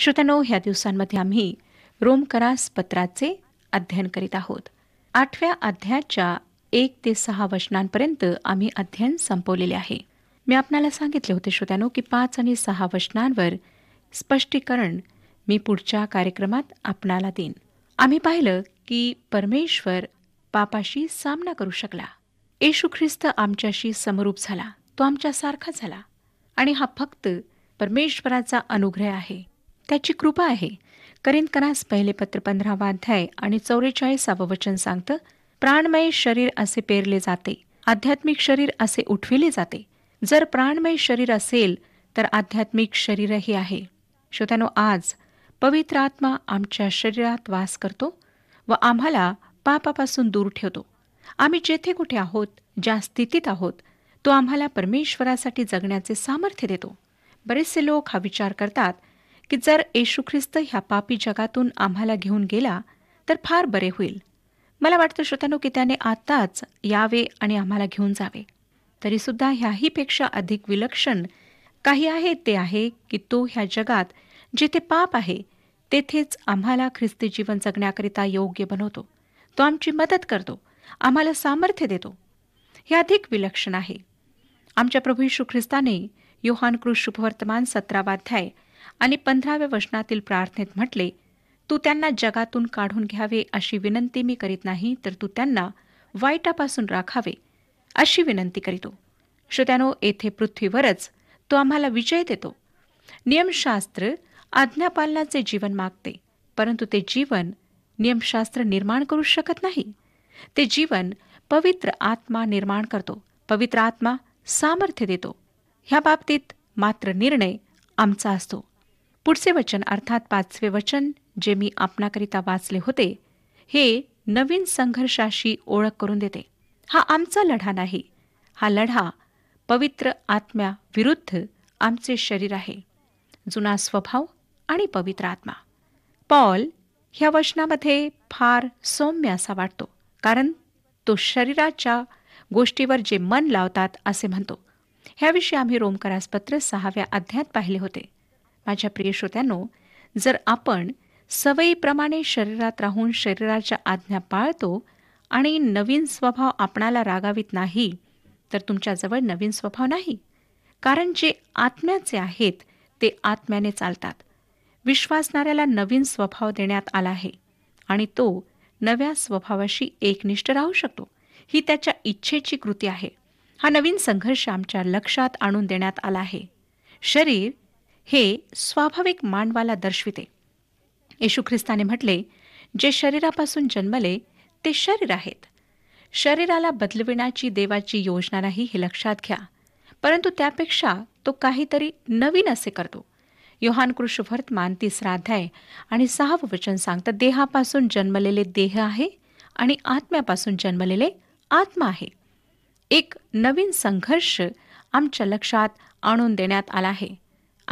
श्रोत्यानो ह्या दिवसांमध्ये आम्ही रोमकरास पत्राचे अध्ययन करीत आहोत आठव्या अध्यायाच्या एक ते सहा वचनांपर्यंत आम्ही अध्ययन संपवलेले आहे मी आपणाला सांगितले होते श्रोत्यानो की पाच आणि सहा वचनांवर स्पष्टीकरण मी पुढच्या कार्यक्रमात आपणाला देईन आम्ही पाहिलं की परमेश्वर पापाशी सामना करू शकला येशू ख्रिस्त आमच्याशी समरूप झाला तो आमच्यासारखा झाला आणि हा फक्त परमेश्वराचा अनुग्रह आहे त्याची कृपा आहे करीन पहिले पत्र पंधरावा अध्याय आणि चौवेचाळीसावं वचन सांगतं प्राणमय शरीर असे पेरले जाते आध्यात्मिक शरीर असे उठविले जाते जर प्राणमय शरीर असेल तर आध्यात्मिक शरीरही आहे श्रोत्यानो आज पवित्र आत्मा आमच्या शरीरात वास करतो व आम्हाला पापापासून दूर ठेवतो आम्ही जेथे कुठे आहोत ज्या स्थितीत आहोत तो आम्हाला परमेश्वरासाठी जगण्याचे सामर्थ्य देतो बरेचसे लोक हा विचार करतात की जर येशू ख्रिस्त ह्या पापी जगातून आम्हाला घेऊन गेला तर फार बरे होईल मला वाटतं श्रोतांनो की त्याने आताच यावे आणि आम्हाला घेऊन जावे तरीसुद्धा ह्याहीपेक्षा अधिक विलक्षण काही आहे ते आहे की तो ह्या जगात जिथे पाप आहे तेथेच आम्हाला ख्रिस्ती जीवन जगण्याकरिता योग्य बनवतो तो आमची मदत करतो आम्हाला सामर्थ्य देतो हे अधिक विलक्षण आहे आमच्या प्रभू येशू ख्रिस्ताने योहान क्रूश शुभवर्तमान सतरावाध्याय आणि पंधराव्या वचनातील प्रार्थनेत म्हटले तू त्यांना जगातून काढून घ्यावे अशी विनंती मी करीत नाही तर तू त्यांना वाईटापासून राखावे अशी विनंती करीतो श्रोत्यानो येथे पृथ्वीवरच तो आम्हाला विजय देतो नियमशास्त्र आज्ञापालनाचे जीवन मागते परंतु ते जीवन नियमशास्त्र निर्माण करू शकत नाही ते जीवन पवित्र आत्मा निर्माण करतो पवित्र आत्मा सामर्थ्य देतो ह्या बाबतीत मात्र निर्णय आमचा असतो पुढचे वचन अर्थात पाचवे वचन जे मी आपणाकरिता वाचले होते हे नवीन संघर्षाशी ओळख करून देते हा आमचा लढा नाही हा लढा पवित्र आत्म्याविरुद्ध आमचे शरीर आहे जुना स्वभाव आणि पवित्र आत्मा पॉल ह्या वचनामध्ये फार सौम्य असा वाटतो कारण तो शरीराच्या गोष्टीवर जे मन लावतात असे म्हणतो ह्याविषयी आम्ही रोमकरासपत्र पत्र सहाव्या अध्यात पाहिले होते माझ्या प्रिय जर आपण सवयीप्रमाणे शरीरात राहून शरीराच्या आज्ञा पाळतो आणि नवीन स्वभाव आपणाला रागावीत नाही तर तुमच्याजवळ नवीन स्वभाव नाही कारण जे आत्म्याचे आहेत ते आत्म्याने चालतात विश्वासणाऱ्याला नवीन स्वभाव देण्यात आला आहे आणि तो नव्या स्वभावाशी एकनिष्ठ राहू शकतो ही त्याच्या इच्छेची कृती आहे हा नवीन संघर्ष आमच्या लक्षात आणून देण्यात आला आहे शरीर हे स्वाभाविक मानवाला दर्शविते येशू ख्रिस्ताने म्हटले जे शरीरापासून जन्मले ते शरीर आहेत शरीराला बदलविण्याची देवाची योजना नाही हे लक्षात घ्या परंतु त्यापेक्षा तो काहीतरी नवीन असे करतो योहान कृष्णवर्तमान तिसरा अध्याय आणि सहावं वचन सांगतं देहापासून जन्मलेले देह आहे आणि आत्म्यापासून जन्मलेले आत्मा आहे एक नवीन संघर्ष आमच्या लक्षात आणून देण्यात आला आहे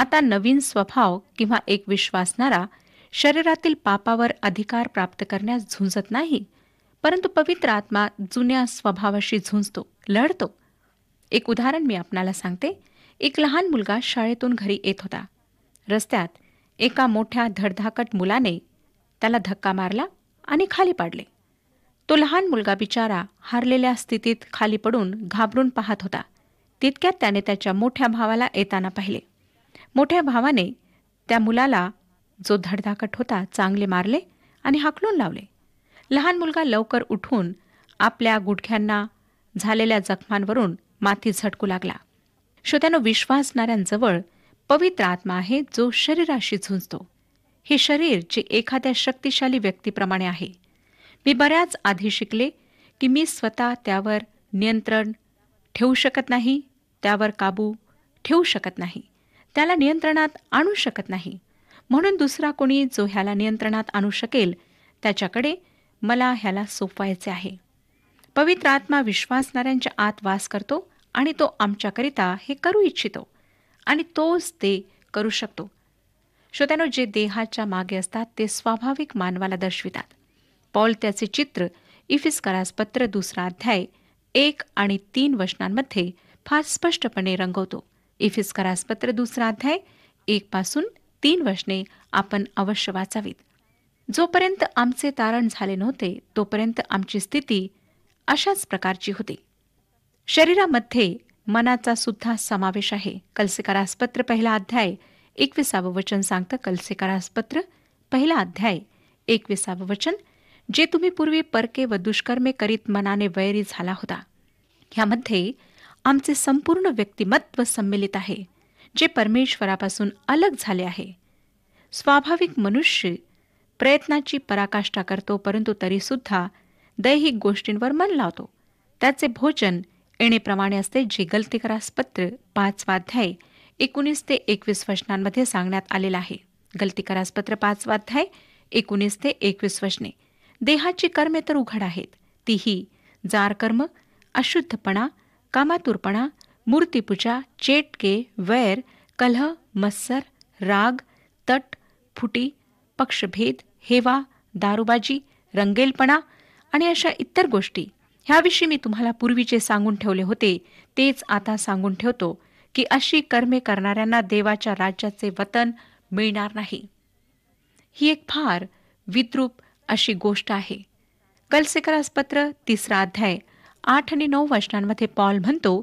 आता नवीन स्वभाव किंवा एक विश्वासणारा शरीरातील पापावर अधिकार प्राप्त करण्यास झुंजत नाही परंतु पवित्र आत्मा जुन्या स्वभावाशी झुंजतो लढतो एक उदाहरण मी आपणाला सांगते एक लहान मुलगा शाळेतून घरी येत होता रस्त्यात एका मोठ्या धडधाकट मुलाने त्याला धक्का मारला आणि खाली पाडले तो लहान मुलगा बिचारा हारलेल्या स्थितीत खाली पडून घाबरून पाहत होता तितक्यात त्याने त्याच्या मोठ्या भावाला येताना पाहिले मोठ्या भावाने त्या मुलाला जो धडधाकट होता चांगले मारले आणि हाकलून लावले लहान मुलगा लवकर उठून आपल्या गुडघ्यांना झालेल्या जखमांवरून माती झटकू लागला श्रोत्यानो विश्वासणाऱ्यांजवळ पवित्र आत्मा आहे जो शरीराशी झुंजतो हे शरीर जे एखाद्या शक्तिशाली व्यक्तीप्रमाणे आहे मी बऱ्याच आधी शिकले की मी स्वतः त्यावर नियंत्रण ठेवू शकत नाही त्यावर काबू ठेवू शकत नाही त्याला नियंत्रणात आणू शकत नाही म्हणून दुसरा कोणी जो ह्याला नियंत्रणात आणू शकेल त्याच्याकडे मला ह्याला सोपवायचे आहे पवित्र आत्मा विश्वासणाऱ्यांच्या आत वास करतो आणि तो आमच्याकरिता हे करू इच्छितो आणि तोच ते करू शकतो श्रोत्यानो जे देहाच्या मागे असतात ते स्वाभाविक मानवाला दर्शवितात पॉल त्याचे चित्र इफिस्करास पत्र दुसरा अध्याय एक आणि तीन वचनांमध्ये फार स्पष्टपणे रंगवतो इफिस्करासपत्र दुसरा अध्याय एक पासून तीन वचने आपण अवश्य वाचावीत जोपर्यंत आमचे तारण झाले नव्हते तोपर्यंत आमची स्थिती अशाच प्रकारची होती शरीरामध्ये मनाचा सुद्धा समावेश आहे कलसेकारासपत्र पहिला अध्याय एकविसावं वचन सांगतं कलसेकारासपत्र पहिला अध्याय एकविसावं वचन जे तुम्ही पूर्वी परके व दुष्कर्मे करीत मनाने वैरी झाला होता ह्यामध्ये आमचे संपूर्ण व्यक्तिमत्व संमिलित आहे जे परमेश्वरापासून अलग झाले आहे स्वाभाविक मनुष्य प्रयत्नाची पराकाष्ठा करतो परंतु तरीसुद्धा दैहिक गोष्टींवर मन लावतो त्याचे भोजन येणेप्रमाणे असते जे गलतीकरासपत्र पाचवाध्याय एकोणीस ते एकवीस वचनांमध्ये सांगण्यात आलेलं आहे गलतीकरासपत्र पाचवाध्याय एकोणीस ते एकवीस वचने देहाची कर्मे तर उघड आहेत तीही जार कर्म अशुद्धपणा कामातुरपणा मूर्तीपूजा चेटके वैर कलह मत्सर राग तट फुटी पक्षभेद हेवा दारूबाजी रंगेलपणा आणि अशा इतर गोष्टी ह्याविषयी मी तुम्हाला पूर्वीचे सांगून ठेवले होते तेच आता सांगून ठेवतो की अशी कर्मे करणाऱ्यांना देवाच्या राज्याचे वतन मिळणार नाही ही एक फार विद्रूप अशी गोष्ट आहे कलसेकरास पत्र तिसरा अध्याय आठ आणि नऊ वचनांमध्ये पॉल म्हणतो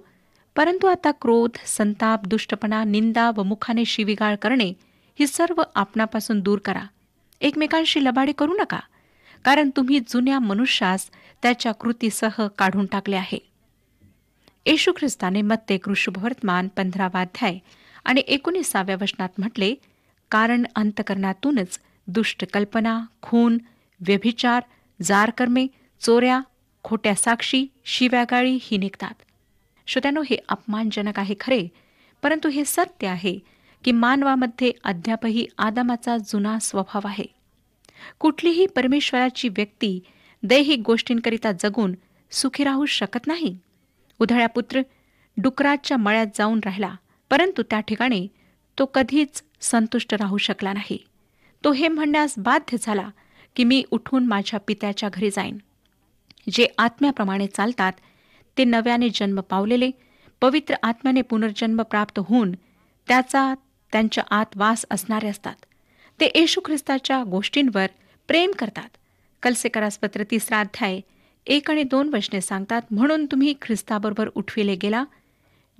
परंतु आता क्रोध संताप दुष्टपणा निंदा व मुखाने शिविगाळ करणे ही सर्व आपणापासून दूर करा एकमेकांशी लबाडी करू नका कारण तुम्ही जुन्या मनुष्यास त्याच्या कृतीसह काढून टाकले आहे येशू ख्रिस्ताने मत्ते कृषुभवर्तमान पंधरावाध्याय आणि एकोणीसाव्या वचनात म्हटले कारण अंतकरणातूनच दुष्ट कल्पना खून व्यभिचार जारकर्मे चोऱ्या खोट्या साक्षी शिव्यागाळी ही निघतात श्रोत्यानो हे अपमानजनक आहे खरे परंतु हे सत्य आहे की मानवामध्ये अद्यापही आदमाचा जुना स्वभाव आहे कुठलीही परमेश्वराची व्यक्ती दैहिक गोष्टींकरिता जगून सुखी राहू शकत नाही उधळ्या पुत्र डुकराच्या मळ्यात जाऊन राहिला परंतु त्या ठिकाणी तो कधीच संतुष्ट राहू शकला नाही तो हे म्हणण्यास बाध्य झाला की मी उठून माझ्या पित्याच्या घरी जाईन जे आत्म्याप्रमाणे चालतात ते नव्याने जन्म पावलेले पवित्र आत्म्याने पुनर्जन्म प्राप्त होऊन त्याचा त्यांच्या आत वास असणारे असतात ते येशू ख्रिस्ताच्या गोष्टींवर प्रेम करतात कलसेकरासपत्र तिसरा अध्याय एक आणि दोन वचने सांगतात म्हणून तुम्ही ख्रिस्ताबरोबर उठविले गेला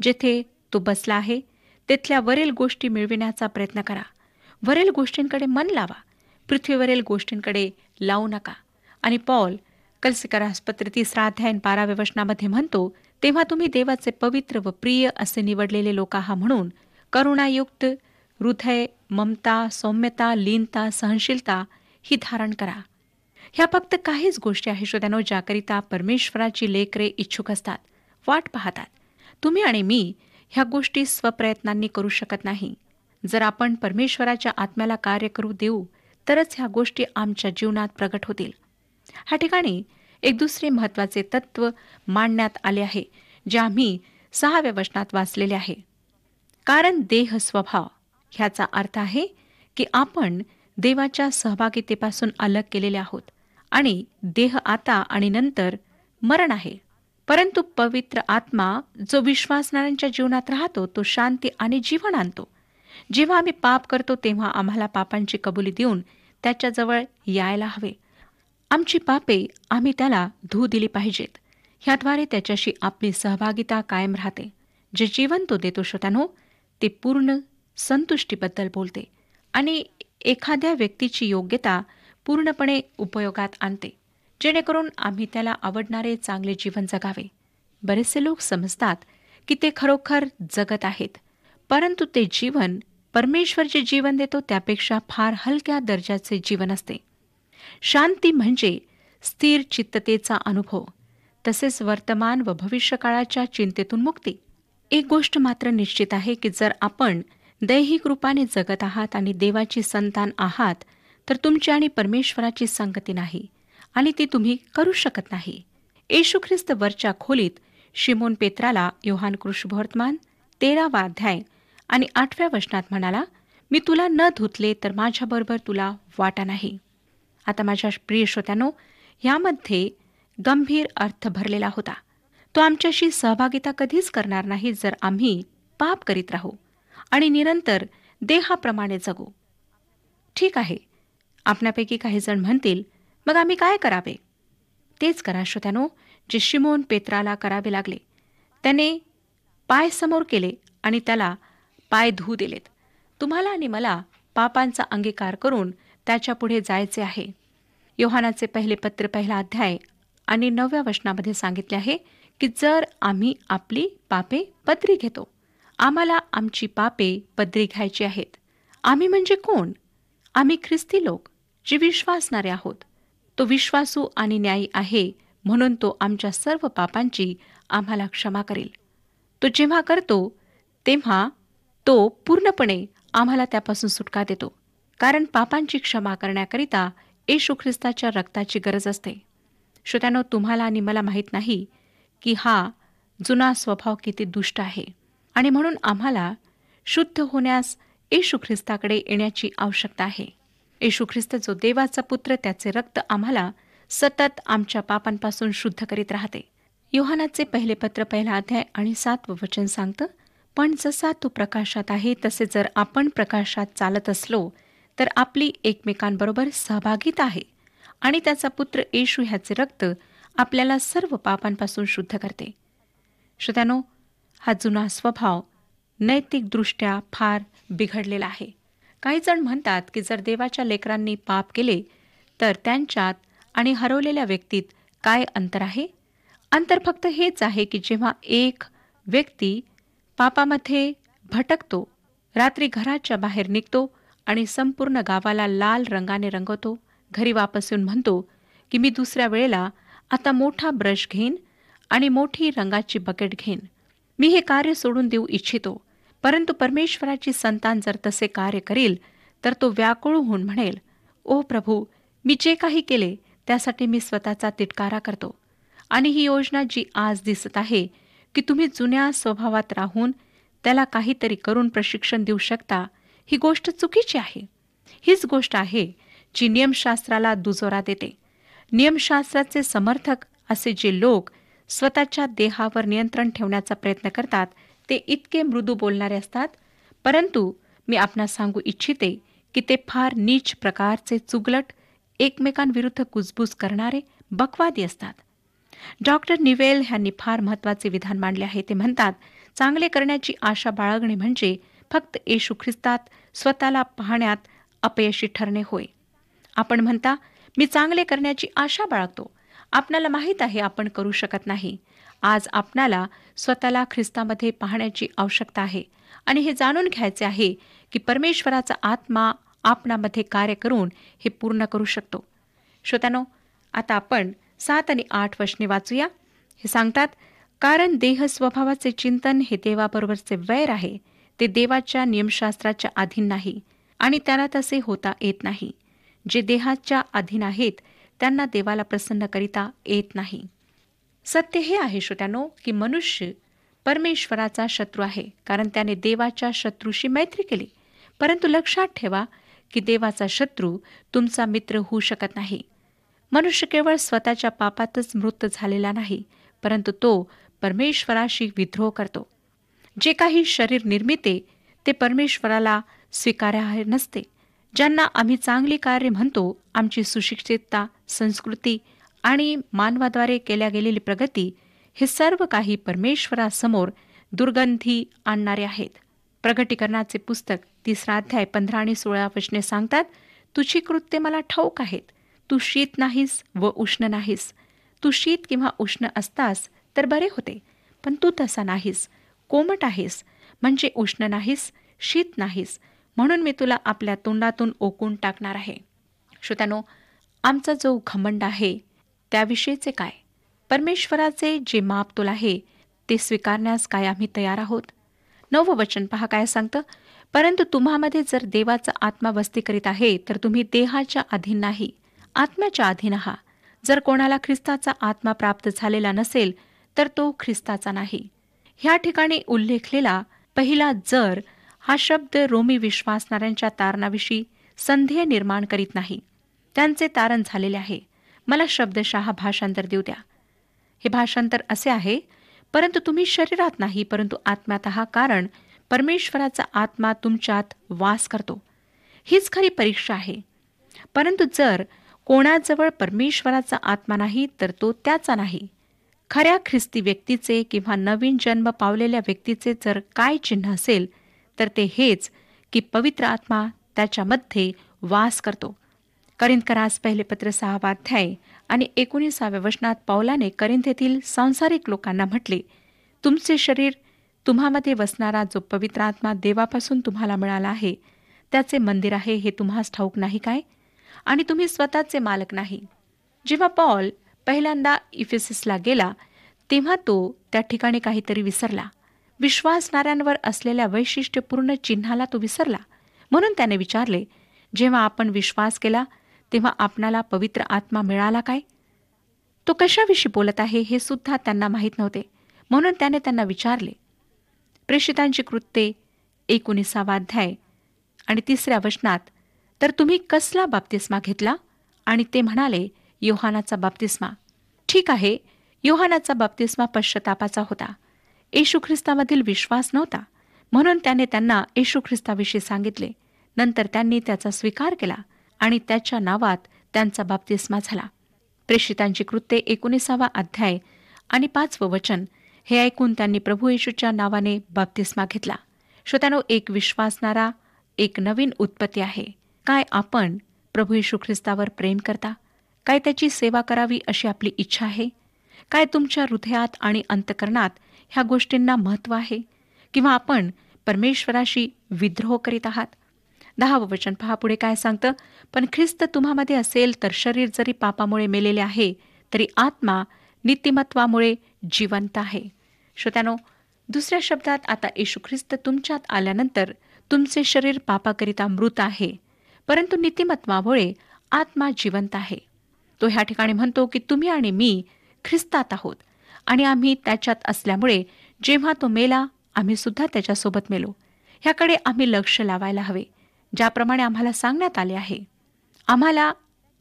जेथे तो बसला आहे तेथल्या वरील गोष्टी मिळविण्याचा प्रयत्न करा वरील गोष्टींकडे मन लावा पृथ्वीवरील गोष्टींकडे लावू नका आणि पॉल कलसीकर आसपत्र तिसरा अध्यायन म्हणतो तेव्हा तुम्ही देवाचे पवित्र व प्रिय असे निवडलेले लोक आहात म्हणून करुणायुक्त हृदय ममता सौम्यता लीनता सहनशीलता ही धारण करा ह्या फक्त काहीच गोष्टी आहे श्रोत्यानो ज्याकरिता परमेश्वराची लेकरे इच्छुक असतात वाट पाहतात तुम्ही आणि मी ह्या गोष्टी स्वप्रयत्नांनी करू शकत नाही जर आपण परमेश्वराच्या आत्म्याला कार्य करू देऊ तरच ह्या गोष्टी आमच्या जीवनात प्रगट होतील ह्या ठिकाणी एक दुसरे महत्वाचे तत्व मांडण्यात आले आहे जे आम्ही सहाव्या वचनात वाचलेले आहे कारण देह स्वभाव ह्याचा अर्थ आहे की आपण देवाच्या सहभागितेपासून अलग केलेले आहोत आणि देह आता आणि नंतर मरण आहे परंतु पवित्र आत्मा जो विश्वासणाऱ्यांच्या जीवनात राहतो तो शांती आणि जीवन आणतो जेव्हा आम्ही पाप करतो तेव्हा आम्हाला पापांची कबुली देऊन त्याच्याजवळ यायला हवे आमची पापे आम्ही त्याला धू दिली पाहिजेत ह्याद्वारे त्याच्याशी आपली सहभागिता कायम राहते जे जीवन तो देतो श्रोत्यानो ते पूर्ण संतुष्टीबद्दल बोलते आणि एखाद्या व्यक्तीची योग्यता पूर्णपणे उपयोगात आणते जेणेकरून आम्ही त्याला आवडणारे चांगले जीवन जगावे बरेचसे लोक समजतात की ते खरोखर जगत आहेत परंतु ते जीवन परमेश्वर जे जीवन देतो त्यापेक्षा फार हलक्या दर्जाचे जीवन असते शांती म्हणजे स्थिर चित्ततेचा अनुभव तसेच वर्तमान व भविष्यकाळाच्या चिंतेतून मुक्ती एक गोष्ट मात्र निश्चित आहे की जर आपण दैहिक रूपाने जगत आहात आणि देवाची संतान आहात तर तुमची आणि परमेश्वराची संगती नाही आणि ती तुम्ही करू शकत नाही येशू ख्रिस्त वरच्या खोलीत शिमोन पेत्राला योहान कृष्णवर्तमान तेरावा अध्याय आणि आठव्या वचनात म्हणाला मी तुला न धुतले तर माझ्याबरोबर तुला वाटा नाही आता माझ्या प्रिय श्रोत्यानो यामध्ये गंभीर अर्थ भरलेला होता तो आमच्याशी सहभागिता कधीच करणार नाही जर आम्ही पाप करीत राहू आणि निरंतर देहाप्रमाणे जगू ठीक आहे आपणापैकी काही जण म्हणतील मग आम्ही काय करावे तेच करा श्रोत्यानो जे शिमोन पेत्राला करावे लागले त्याने पाय समोर केले आणि त्याला पाय धू दिलेत तुम्हाला आणि मला पापांचा अंगीकार करून त्याच्यापुढे जायचे आहे योहानाचे पहिले पत्र पहिला अध्याय आणि नवव्या वचनामध्ये सांगितले आहे की जर आम्ही आपली पापे पदरी घेतो आम्हाला आमची पापे पदरी घ्यायची आहेत आम्ही म्हणजे कोण आम्ही ख्रिस्ती लोक जे विश्वासणारे आहोत तो विश्वासू आणि न्यायी आहे म्हणून तो आमच्या सर्व पापांची आम्हाला क्षमा करेल तो जेव्हा करतो तेव्हा तो पूर्णपणे आम्हाला त्यापासून सुटका देतो कारण पापांची क्षमा करण्याकरिता येशू ख्रिस्ताच्या रक्ताची गरज असते श्रोत्यानो तुम्हाला आणि मला माहीत नाही की हा जुना स्वभाव किती दुष्ट आहे आणि म्हणून आम्हाला शुद्ध होण्यास येशू ख्रिस्ताकडे येण्याची आवश्यकता आहे येशू ख्रिस्त जो देवाचा पुत्र त्याचे रक्त आम्हाला सतत आमच्या पापांपासून शुद्ध करीत राहते योहानाचे पहिले पत्र पहिला अध्याय आणि सातवं वचन सांगतं पण जसा तो प्रकाशात आहे तसे जर आपण प्रकाशात चालत असलो तर आपली एकमेकांबरोबर सहभागीत आहे आणि त्याचा पुत्र येशू ह्याचे रक्त आपल्याला सर्व पापांपासून शुद्ध करते श्रोत्यानो हा जुना स्वभाव नैतिकदृष्ट्या फार बिघडलेला आहे काही जण म्हणतात की जर देवाच्या लेकरांनी पाप केले तर त्यांच्यात आणि हरवलेल्या व्यक्तीत काय अंतर आहे अंतर फक्त हेच आहे की जेव्हा एक व्यक्ती पापामध्ये भटकतो रात्री घराच्या बाहेर निघतो आणि संपूर्ण गावाला लाल रंगाने रंगवतो घरी वापस येऊन म्हणतो की मी दुसऱ्या वेळेला आता मोठा ब्रश घेईन आणि मोठी रंगाची बकेट घेईन मी हे कार्य सोडून देऊ इच्छितो परंतु परमेश्वराची संतान जर तसे कार्य करील तर तो व्याकुळ होऊन म्हणेल ओ प्रभू मी जे काही केले त्यासाठी मी स्वतःचा तिटकारा करतो आणि ही योजना जी आज दिसत आहे की तुम्ही जुन्या स्वभावात राहून त्याला काहीतरी करून प्रशिक्षण देऊ शकता ही गोष्ट चुकीची आहे हीच गोष्ट आहे जी नियमशास्त्राला दुजोरा देते नियमशास्त्राचे समर्थक असे जे लोक स्वतःच्या देहावर नियंत्रण ठेवण्याचा प्रयत्न करतात ते इतके मृदू बोलणारे असतात परंतु मी आपणास सांगू इच्छिते की ते फार नीच प्रकारचे चुगलट एकमेकांविरुद्ध कुजबूज करणारे बकवादी असतात डॉक्टर निवेल यांनी फार महत्त्वाचे विधान मांडले आहे ते म्हणतात चांगले करण्याची आशा बाळगणे म्हणजे फक्त येशू ख्रिस्तात स्वतःला पाहण्यात अपयशी ठरणे होय आपण म्हणता मी चांगले करण्याची आशा बाळगतो आपणाला माहीत आहे आपण करू शकत नाही आज आपणाला स्वतःला ख्रिस्तामध्ये पाहण्याची आवश्यकता आहे आणि हे जाणून घ्यायचे आहे की परमेश्वराचा आत्मा आपणामध्ये कार्य करून हे पूर्ण करू शकतो श्रोत्यानो आता आपण सात आणि आठ वशने वाचूया हे सांगतात कारण देह स्वभावाचे चिंतन हे देवाबरोबरचे वैर आहे ते देवाच्या नियमशास्त्राच्या अधीन नाही आणि त्याला तसे होता येत नाही जे देहाच्या अधीन आहेत त्यांना देवाला प्रसन्न करिता येत नाही सत्य हे आहे श्रोत्यानो की मनुष्य परमेश्वराचा शत्रू आहे कारण त्याने देवाच्या शत्रूशी मैत्री केली परंतु लक्षात ठेवा की देवाचा शत्रू तुमचा मित्र होऊ शकत नाही मनुष्य केवळ स्वतःच्या पापातच मृत झालेला नाही परंतु तो परमेश्वराशी विद्रोह करतो जे काही शरीर निर्मिते ते परमेश्वराला स्वीकारार्ह नसते ज्यांना आम्ही चांगली कार्य म्हणतो आमची सुशिक्षितता संस्कृती आणि मानवाद्वारे केल्या गेलेली प्रगती हे सर्व काही परमेश्वरासमोर दुर्गंधी आणणारे आहेत प्रगटीकरणाचे पुस्तक तिसरा अध्याय पंधरा आणि सोळा वचने सांगतात तुझी कृत्ये मला ठाऊक आहेत तू शीत नाहीस व उष्ण नाहीस तू शीत किंवा उष्ण असतास तर बरे होते पण तू तसा नाहीस कोमट आहेस म्हणजे उष्ण नाहीस शीत नाहीस म्हणून मी तुला आपल्या तोंडातून ओकून टाकणार आहे श्रोत्यानो आमचा जो घमंड आहे त्याविषयीचे काय परमेश्वराचे जे माप तुला आहे ते स्वीकारण्यास काय आम्ही तयार आहोत नवं वचन पहा काय सांगतं परंतु तुम्हामध्ये जर देवाचा आत्मा वस्ती करीत आहे तर तुम्ही देहाच्या अधीन नाही आत्म्याच्या अधीन आहात जर कोणाला ख्रिस्ताचा आत्मा प्राप्त झालेला नसेल तर तो ख्रिस्ताचा नाही ह्या ठिकाणी उल्लेखलेला पहिला जर हा शब्द रोमी विश्वासणाऱ्यांच्या तारणाविषयी संधी निर्माण करीत नाही त्यांचे तारण झालेले आहे मला शब्दशः भाषांतर देऊ द्या हे भाषांतर असे आहे परंतु तुम्ही शरीरात नाही परंतु आत्म्यात हा कारण परमेश्वराचा आत्मा तुमच्यात वास करतो हीच खरी परीक्षा आहे परंतु जर कोणाजवळ परमेश्वराचा आत्मा नाही तर तो त्याचा नाही खऱ्या ख्रिस्ती व्यक्तीचे किंवा नवीन जन्म पावलेल्या व्यक्तीचे जर काय चिन्ह असेल तर ते हेच की पवित्र आत्मा त्याच्यामध्ये वास करतो करिंदकरास पहिले पत्र सहावाध्याय आणि एकोणीसाव्या वचनात पावलाने येथील सांसारिक लोकांना म्हटले तुमचे शरीर तुम्हामध्ये वसणारा जो पवित्र आत्मा देवापासून तुम्हाला मिळाला आहे त्याचे मंदिर आहे हे तुम्हास ठाऊक नाही काय आणि तुम्ही स्वतःचे मालक नाही जेव्हा पॉल पहिल्यांदा इफेसिसला गेला तेव्हा तो त्या ठिकाणी काहीतरी विसरला विश्वासणाऱ्यांवर असलेल्या वैशिष्ट्यपूर्ण चिन्हाला तो विसरला म्हणून त्याने विचारले जेव्हा आपण विश्वास केला तेव्हा आपणाला पवित्र आत्मा मिळाला काय तो कशाविषयी बोलत आहे हे सुद्धा त्यांना माहीत नव्हते म्हणून त्याने त्यांना विचारले प्रेषितांची कृत्ये एकोणीसावाध्याय आणि तिसऱ्या वचनात तर तुम्ही कसला बाप्तिस्मा घेतला आणि ते म्हणाले योहानाचा बाप्तिस्मा ठीक आहे योहानाचा बाप्तिस्मा पश्चातापाचा होता येशू ख्रिस्तामधील विश्वास नव्हता म्हणून त्याने त्यांना येशू ख्रिस्ताविषयी सांगितले नंतर त्यांनी त्याचा स्वीकार केला आणि त्याच्या नावात त्यांचा बाप्तिस्मा झाला प्रेषितांची कृत्ये एकोणीसावा अध्याय आणि पाचवं वचन हे ऐकून त्यांनी प्रभू येशूच्या नावाने बाप्तिस्मा घेतला श्रोत्यानो एक विश्वासणारा एक नवीन उत्पत्ती आहे काय आपण प्रभू येशू ख्रिस्तावर प्रेम करता काय त्याची सेवा करावी अशी आपली इच्छा आहे काय तुमच्या हृदयात आणि अंतकरणात ह्या गोष्टींना महत्त्व आहे किंवा आपण परमेश्वराशी विद्रोह करीत आहात दहावं वचन पहा पुढे काय सांगतं पण ख्रिस्त तुम्हामध्ये असेल तर शरीर जरी पापामुळे मेलेले आहे तरी आत्मा नीतिमत्वामुळे जिवंत आहे श्रोत्यानो दुसऱ्या शब्दात आता येशू ख्रिस्त तुमच्यात आल्यानंतर तुमचे शरीर पापाकरिता मृत आहे परंतु नीतिमत्वामुळे आत्मा जिवंत आहे तो ह्या ठिकाणी म्हणतो की तुम्ही आणि मी ख्रिस्तात आहोत आणि आम्ही त्याच्यात असल्यामुळे जेव्हा तो मेला आम्ही सुद्धा त्याच्यासोबत मेलो ह्याकडे आम्ही लक्ष लावायला हवे ज्याप्रमाणे आम्हाला सांगण्यात आले आहे आम्हाला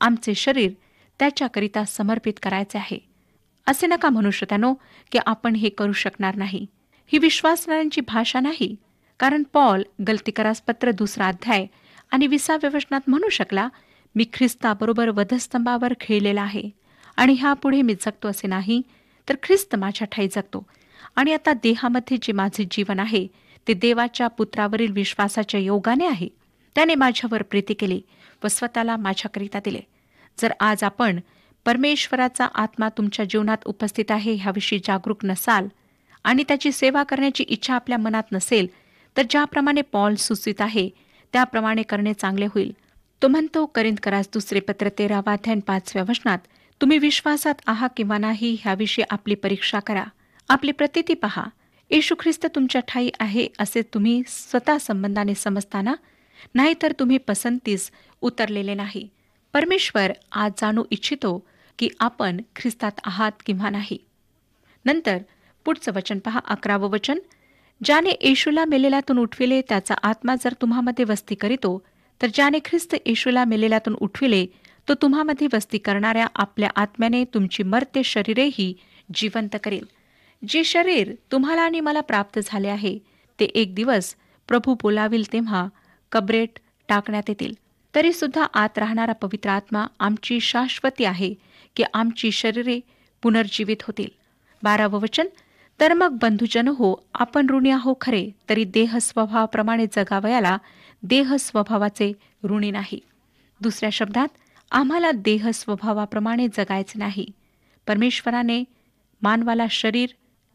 आमचे शरीर त्याच्याकरिता समर्पित करायचे आहे असे नका म्हणू शकतानो की आपण हे करू शकणार नाही ही विश्वासणाऱ्यांची भाषा नाही कारण पॉल गलतीकरास पत्र दुसरा अध्याय आणि विसाव्यवचनात म्हणू शकला मी ख्रिस्ताबरोबर वधस्तंभावर खेळलेला आहे आणि ह्यापुढे मी जगतो असे नाही तर ख्रिस्त माझ्या ठाई जगतो आणि आता देहामध्ये जे माझे जीवन आहे ते देवाच्या पुत्रावरील विश्वासाच्या योगाने आहे त्याने माझ्यावर प्रीती केली व स्वतःला माझ्याकरिता दिले जर आज आपण परमेश्वराचा आत्मा तुमच्या जीवनात उपस्थित आहे ह्याविषयी जागरूक नसाल आणि त्याची सेवा करण्याची इच्छा आपल्या मनात नसेल तर ज्याप्रमाणे पॉल सुचित आहे त्याप्रमाणे करणे चांगले होईल तो म्हणतो करिंदकरास दुसरे पत्र तेरावा वाध्यान पाचव्या वचनात तुम्ही विश्वासात आहात किंवा नाही ह्याविषयी आपली परीक्षा करा आपली प्रतिती पहा येशू ख्रिस्त तुमच्या ठाई आहे असे तुम्ही स्वतः संबंधाने समजताना नाहीतर तुम्ही पसंतीस उतरलेले नाही परमेश्वर आज जाणू इच्छितो की आपण ख्रिस्तात आहात किंवा नाही नंतर पुढचं वचन पहा अकरावं वचन ज्याने येशूला मेलेलातून उठविले त्याचा आत्मा जर तुम्हामध्ये वस्ती करीतो तर ज्याने ख्रिस्त येशूला मेलेल्यातून उठविले तो तुम्हामध्ये वस्ती करणाऱ्या आपल्या आत्म्याने तुमची मर्त्य शरीरेही जिवंत करेल जे शरीर तुम्हाला आणि मला प्राप्त झाले आहे ते एक दिवस प्रभू बोलाविल तेव्हा कबरेट टाकण्यात येतील तरी सुद्धा आत राहणारा पवित्र आत्मा आमची शाश्वती आहे की आमची शरीरे पुनर्जीवित होतील बारावं वचन तर मग बंधुजन हो आपण ऋणी आहो खरे तरी देह स्वभावाप्रमाणे जगावयाला देह स्वभावाचे ऋणी नाही दुसऱ्या शब्दात आम्हाला देह स्वभावाप्रमाणे जगायचे नाही परमेश्वराने मानवाला शरीर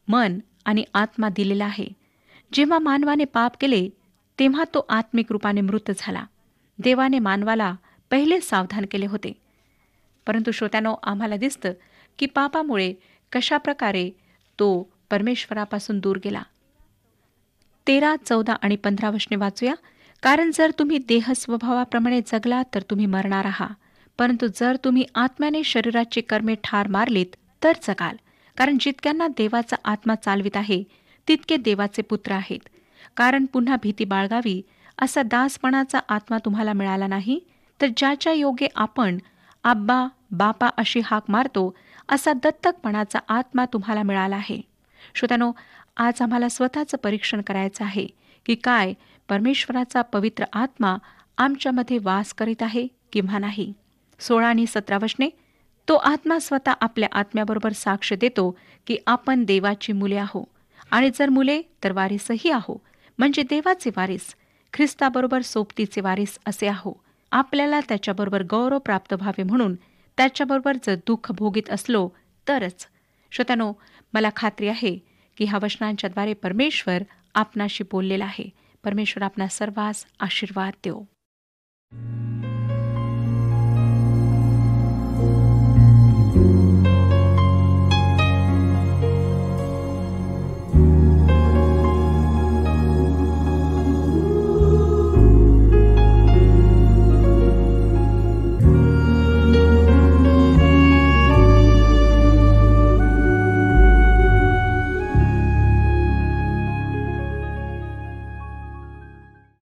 मन आणि आत्मा दिलेला आहे जेव्हा मानवाने पाप केले तेव्हा तो आत्मिक रूपाने मृत झाला देवाने मानवाला पहिले सावधान केले होते परंतु श्रोत्यानो आम्हाला दिसतं की पापामुळे कशाप्रकारे तो परमेश्वरापासून दूर गेला तेरा चौदा आणि पंधरा वशने वाचूया कारण जर तुम्ही देह स्वभावाप्रमाणे जगला तर तुम्ही मरणार आहात परंतु जर तुम्ही आत्म्याने शरीराची कर्मे ठार मारलीत तर जगाल कारण जितक्यांना देवाचा आत्मा चालवित आहे तितके देवाचे पुत्र आहेत कारण पुन्हा भीती बाळगावी असा दासपणाचा आत्मा तुम्हाला मिळाला नाही तर ज्याच्या योगे आपण आब्बा बापा अशी हाक मारतो असा दत्तकपणाचा आत्मा तुम्हाला मिळाला आहे श्रोत्यानो आज आम्हाला स्वतःचं परीक्षण करायचं आहे की काय परमेश्वराचा पवित्र आत्मा आमच्यामध्ये वास करीत आहे किंवा नाही सोळा आणि सतरा वचने तो आत्मा स्वतः आपल्या आत्म्याबरोबर साक्ष देतो की आपण देवाची मुले आहो आणि जर मुले तर वारीसही आहो म्हणजे देवाचे वारीस ख्रिस्ताबरोबर सोबतीचे वारीस असे आहो आपल्याला त्याच्याबरोबर गौरव प्राप्त व्हावे म्हणून त्याच्याबरोबर जर दुःख भोगीत असलो तरच श्रोत्यानो मला खात्री आहे की ह्या वचनांच्याद्वारे परमेश्वर आपणाशी बोललेला आहे परमेश्वर आपणा सर्वांस आशीर्वाद देव